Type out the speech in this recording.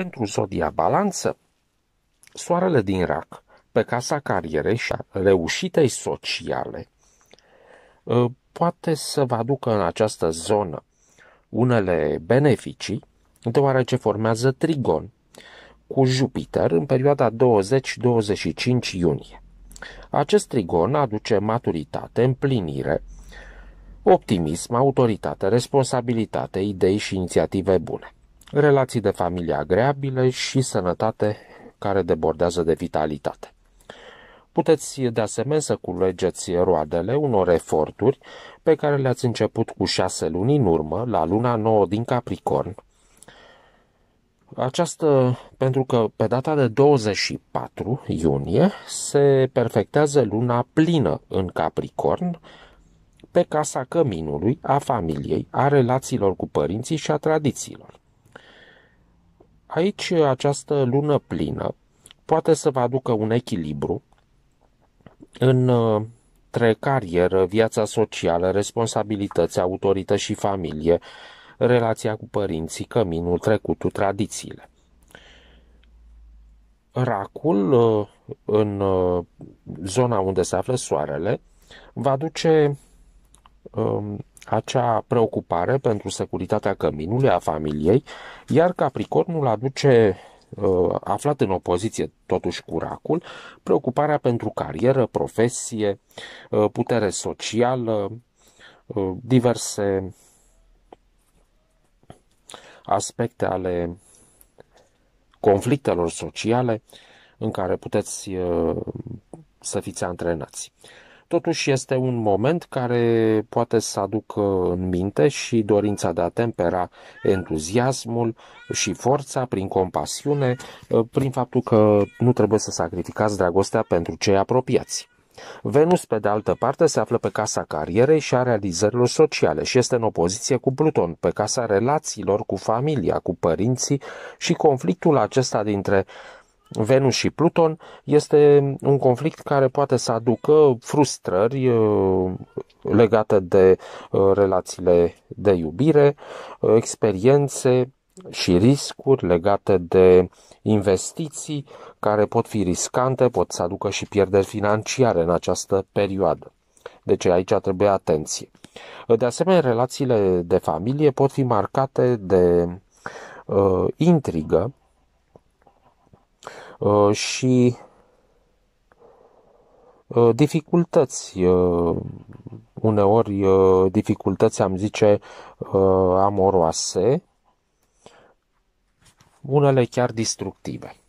Pentru zodia balanță, soarele din rac, pe casa carierei și a reușitei sociale, ă, poate să vă aducă în această zonă unele beneficii, deoarece formează trigon cu Jupiter în perioada 20-25 iunie. Acest trigon aduce maturitate, împlinire, optimism, autoritate, responsabilitate, idei și inițiative bune relații de familie agreabile și sănătate care debordează de vitalitate. Puteți de asemenea să culegeți roadele unor eforturi pe care le-ați început cu șase luni în urmă, la luna nouă din Capricorn. Această, pentru că pe data de 24 iunie se perfectează luna plină în Capricorn, pe casa căminului, a familiei, a relațiilor cu părinții și a tradițiilor. Aici această lună plină poate să vă aducă un echilibru în uh, între carieră, viața socială, responsabilități, autorități și familie, relația cu părinții, căminul, trecutul, tradițiile. Racul, uh, în uh, zona unde se află soarele, va duce um, acea preocupare pentru securitatea căminului, a familiei, iar Capricornul aduce uh, aflat în opoziție totuși cu racul, preocuparea pentru carieră, profesie, uh, putere socială, uh, diverse aspecte ale conflictelor sociale în care puteți să fiți antrenați. Totuși este un moment care poate să aducă în minte și dorința de a tempera entuziasmul și forța prin compasiune, uh, prin faptul că nu trebuie să sacrificați dragostea pentru cei apropiați. Venus, pe de altă parte, se află pe casa carierei și a realizărilor sociale și este în opoziție cu Pluton, pe casa relațiilor cu familia, cu părinții și conflictul acesta dintre Venus și Pluton este un conflict care poate să aducă frustrări uh, legate de uh, relațiile de iubire, uh, experiențe și riscuri legate de investiții care pot fi riscante, pot să aducă și pierderi financiare în această perioadă. Deci aici trebuie atenție. De asemenea, relațiile de familie pot fi marcate de uh, intrigă, Uh, și uh, dificultăți. Uh, uneori dificultăți, am zice, amoroase, unele chiar destructive.